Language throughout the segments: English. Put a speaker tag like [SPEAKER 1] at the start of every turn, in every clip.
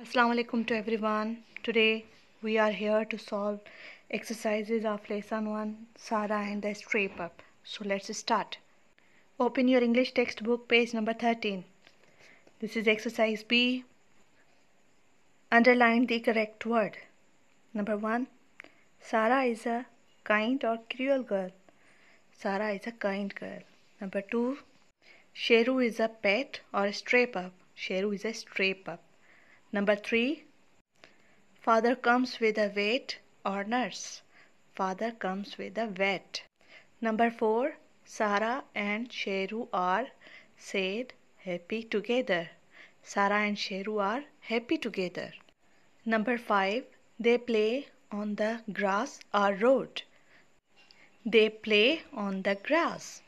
[SPEAKER 1] Assalamu alaikum to everyone. Today we are here to solve exercises of lesson 1 Sara and the Stray Pup. So let's start. Open your English textbook page number 13. This is exercise B. Underline the correct word. Number 1 Sara is a kind or cruel girl. Sara is a kind girl. Number 2 Sheru is a pet or a stray pup. Sheru is a stray pup. Number three, father comes with a weight or nurse. Father comes with a wet. Number four, Sarah and Sheru are said happy together. Sarah and Sheru are happy together. Number five, they play on the grass or road. They play on the grass.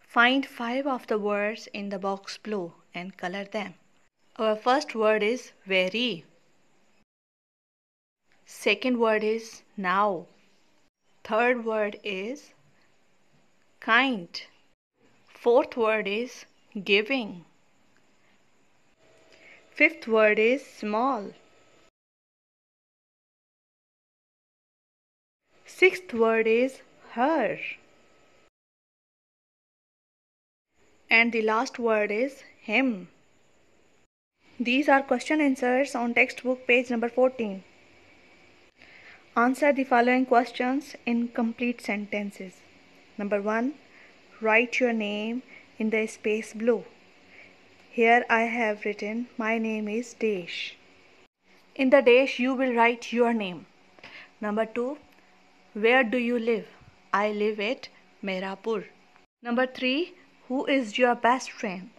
[SPEAKER 1] Find five of the words in the box below and color them. Our first word is very. Second word is now. Third word is kind. Fourth word is giving. Fifth word is small. Sixth word is her. And the last word is him. These are question answers on textbook page number 14. Answer the following questions in complete sentences. Number 1. Write your name in the space below. Here I have written my name is Desh. In the Desh you will write your name. Number 2. Where do you live? I live at Merapur. Number 3. Who is your best friend?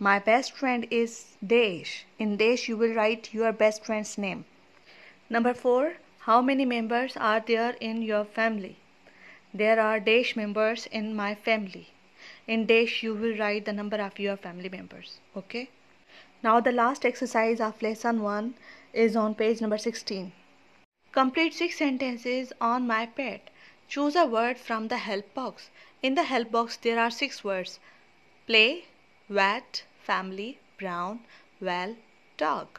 [SPEAKER 1] My best friend is Desh. In Desh, you will write your best friend's name. Number 4. How many members are there in your family? There are Desh members in my family. In Desh, you will write the number of your family members. Okay? Now, the last exercise of lesson 1 is on page number 16. Complete 6 sentences on my pet. Choose a word from the help box. In the help box, there are 6 words play, Rat, family, brown, well, dog.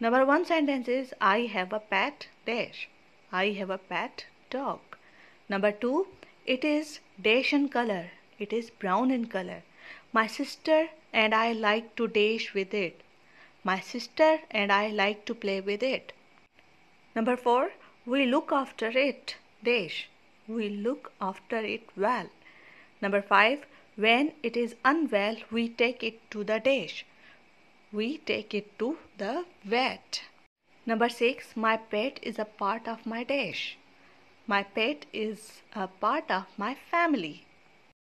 [SPEAKER 1] Number one sentence is I have a pet dash. I have a pet dog. Number two, it is dash in color. It is brown in color. My sister and I like to dash with it. My sister and I like to play with it. Number four, we look after it dash. We look after it well. Number five, when it is unwell, we take it to the dish. We take it to the vet. Number six, my pet is a part of my dish. My pet is a part of my family.